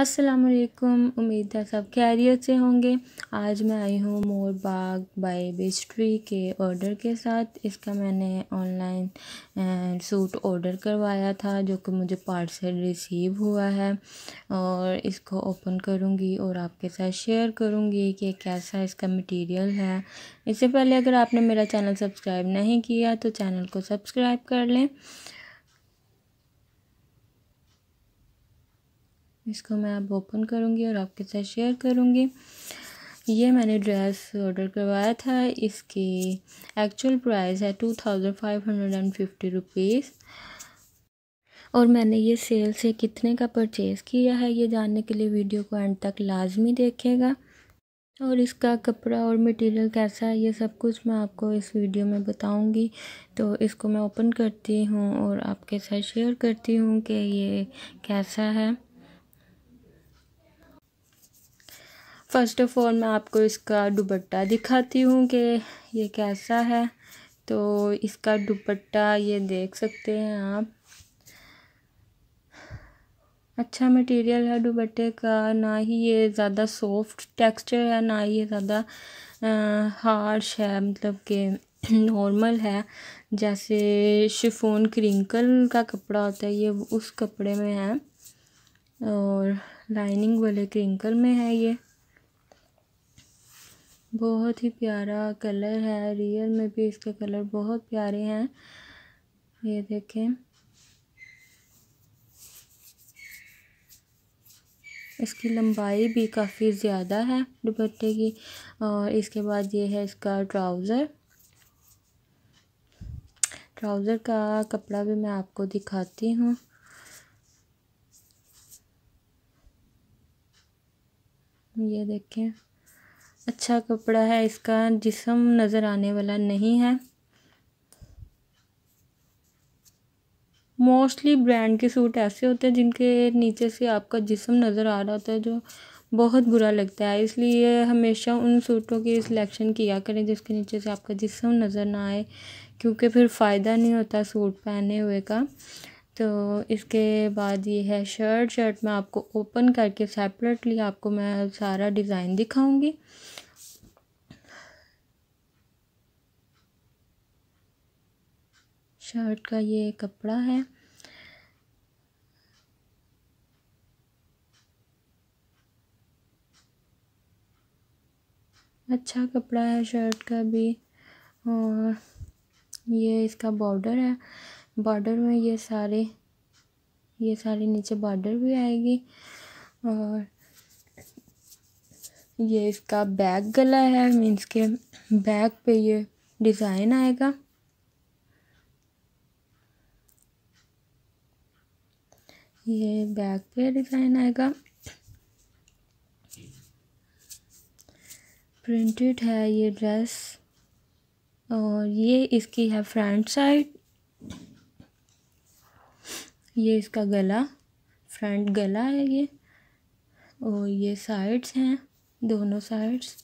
अस्सलाम वालेकुम उम्मीद है सब कैरियर से होंगे आज मैं आई हूँ मोर बाग बाय बिस्ट्री के ऑर्डर के साथ इसका मैंने ऑनलाइन सूट ऑर्डर करवाया था जो कि मुझे पार्सल रिसीव हुआ है और इसको ओपन करूँगी और आपके साथ शेयर करूँगी कि कैसा इसका मटेरियल है इससे पहले अगर आपने मेरा चैनल सब्सक्राइब नहीं किया तो चैनल को सब्सक्राइब कर लें इसको मैं अब ओपन करूँगी और आपके साथ शेयर करूँगी ये मैंने ड्रेस ऑर्डर करवाया था इसकी एक्चुअल प्राइस है two thousand five hundred and fifty rupees और मैंने ये सेल से कितने का परचेज़ किया है ये जानने के लिए वीडियो को एंड तक लाजमी देखेगा और इसका कपड़ा और मटेरियल कैसा है ये सब कुछ मैं आपको इस वीडियो में बताऊंगी तो इसको मैं ओपन करती हूँ और आपके साथ शेयर करती हूँ कि ये कैसा है फ़र्स्ट ऑफ़ ऑल मैं आपको इसका दुपट्टा दिखाती हूँ कि ये कैसा है तो इसका दुपट्टा ये देख सकते हैं आप अच्छा मटेरियल है दुपट्टे का ना ही ये ज़्यादा सॉफ्ट टेक्सचर है ना ही ये ज़्यादा हार्श है मतलब कि नॉर्मल है जैसे शिफोन क्रिंकल का कपड़ा होता है ये उस कपड़े में है और लाइनिंग वाले क्रिंकल में है ये बहुत ही प्यारा कलर है रियल में भी इसके कलर बहुत प्यारे हैं ये देखें इसकी लंबाई भी काफ़ी ज़्यादा है दुपट्टे की और इसके बाद ये है इसका ट्राउज़र ट्राउज़र का कपड़ा भी मैं आपको दिखाती हूँ ये देखें अच्छा कपड़ा है इसका जिसम नज़र आने वाला नहीं है मोस्टली ब्रांड के सूट ऐसे होते हैं जिनके नीचे से आपका जिसम नज़र आ रहा होता है जो बहुत बुरा लगता है इसलिए हमेशा उन सूटों की सिलेक्शन किया करें जिसके नीचे से आपका जिसम नज़र ना आए क्योंकि फिर फ़ायदा नहीं होता सूट पहने हुए का तो इसके बाद ये है शर्ट शर्ट मैं आपको ओपन करके सेपरेटली आपको मैं सारा डिज़ाइन दिखाऊंगी शर्ट का ये कपड़ा है अच्छा कपड़ा है शर्ट का भी और ये इसका बॉर्डर है बॉर्डर में ये सारे ये सारे नीचे बॉर्डर भी आएगी और ये इसका बैक गला है मीन्स के बैक पे ये डिज़ाइन आएगा ये बैक पे डिज़ाइन आएगा प्रिंटेड है ये ड्रेस और ये इसकी है फ्रंट साइड ये इसका गला फ्रंट गला है ये और ये साइड्स हैं दोनों साइड्स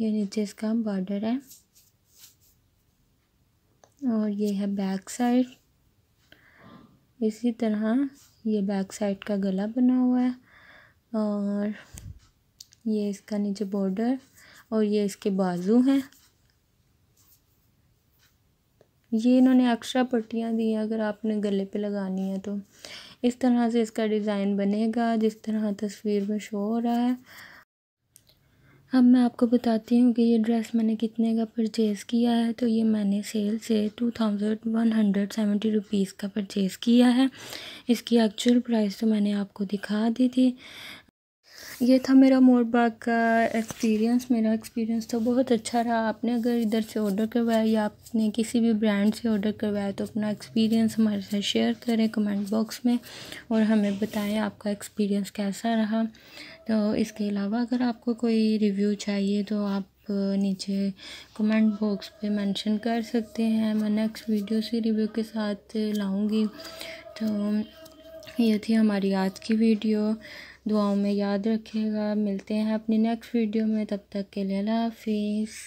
ये नीचे इसका बॉर्डर है और ये है बैक साइड इसी तरह ये बैक साइड का गला बना हुआ है और ये इसका नीचे बॉर्डर और ये इसके बाजू हैं ये इन्होंने एक्स्ट्रा पट्टियाँ दी हैं अगर आपने गले पे लगानी है तो इस तरह से इसका डिज़ाइन बनेगा जिस तरह तस्वीर में शो हो रहा है अब मैं आपको बताती हूँ कि ये ड्रेस मैंने कितने का परचेज़ किया है तो ये मैंने सेल से two thousand one hundred seventy rupees का परचेज़ किया है इसकी एक्चुअल प्राइस तो मैंने आपको दिखा दी थी ये था मेरा मोरबाग का एक्सपीरियंस मेरा एक्सपीरियंस तो बहुत अच्छा रहा आपने अगर इधर से ऑर्डर करवाया या आपने किसी भी ब्रांड से ऑर्डर करवाया तो अपना एक्सपीरियंस हमारे साथ शेयर करें कमेंट बॉक्स में और हमें बताएं आपका एक्सपीरियंस कैसा रहा तो इसके अलावा अगर आपको कोई रिव्यू चाहिए तो आप नीचे कमेंट बॉक्स पे मेंशन कर सकते हैं मैं नेक्स्ट वीडियो से रिव्यू के साथ लाऊंगी तो ये थी हमारी आज की वीडियो दुआओं में याद रखिएगा मिलते हैं अपनी नेक्स्ट वीडियो में तब तक के लिए अल्लाह हाफिज़